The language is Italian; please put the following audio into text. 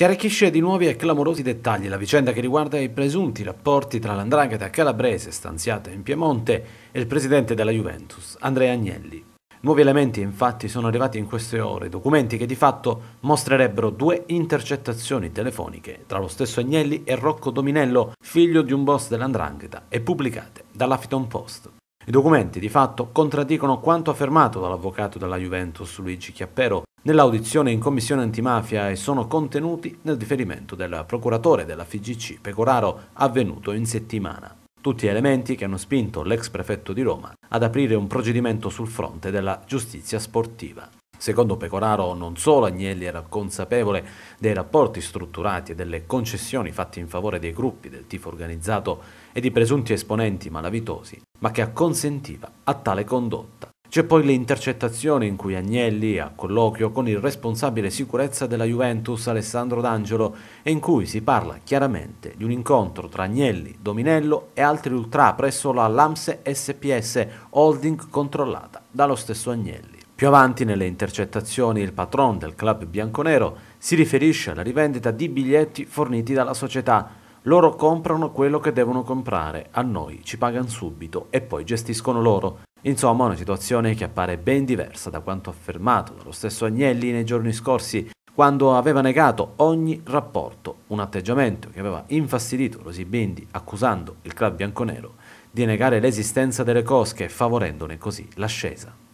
Si arricchisce di nuovi e clamorosi dettagli la vicenda che riguarda i presunti rapporti tra l'andrangheta calabrese stanziata in Piemonte e il presidente della Juventus, Andrea Agnelli. Nuovi elementi infatti sono arrivati in queste ore, documenti che di fatto mostrerebbero due intercettazioni telefoniche tra lo stesso Agnelli e Rocco Dominello, figlio di un boss dell'andrangheta, e pubblicate dall'Afton Post. I documenti di fatto contraddicono quanto affermato dall'avvocato della Juventus Luigi Chiappero nell'audizione in commissione antimafia e sono contenuti nel riferimento del procuratore della FIGC Pecoraro avvenuto in settimana. Tutti elementi che hanno spinto l'ex prefetto di Roma ad aprire un procedimento sul fronte della giustizia sportiva. Secondo Pecoraro non solo Agnelli era consapevole dei rapporti strutturati e delle concessioni fatte in favore dei gruppi del tifo organizzato e di presunti esponenti malavitosi, ma che acconsentiva a tale condotta. C'è poi l'intercettazione in cui Agnelli, ha colloquio con il responsabile sicurezza della Juventus Alessandro D'Angelo, e in cui si parla chiaramente di un incontro tra Agnelli, Dominello e altri ultra presso la Lamse SPS, holding controllata dallo stesso Agnelli. Più avanti nelle intercettazioni il patron del club bianconero si riferisce alla rivendita di biglietti forniti dalla società, loro comprano quello che devono comprare, a noi ci pagano subito e poi gestiscono loro. Insomma, una situazione che appare ben diversa da quanto affermato dallo stesso Agnelli nei giorni scorsi, quando aveva negato ogni rapporto, un atteggiamento che aveva infastidito Rosy Bindi, accusando il club bianconero di negare l'esistenza delle cosche, favorendone così l'ascesa.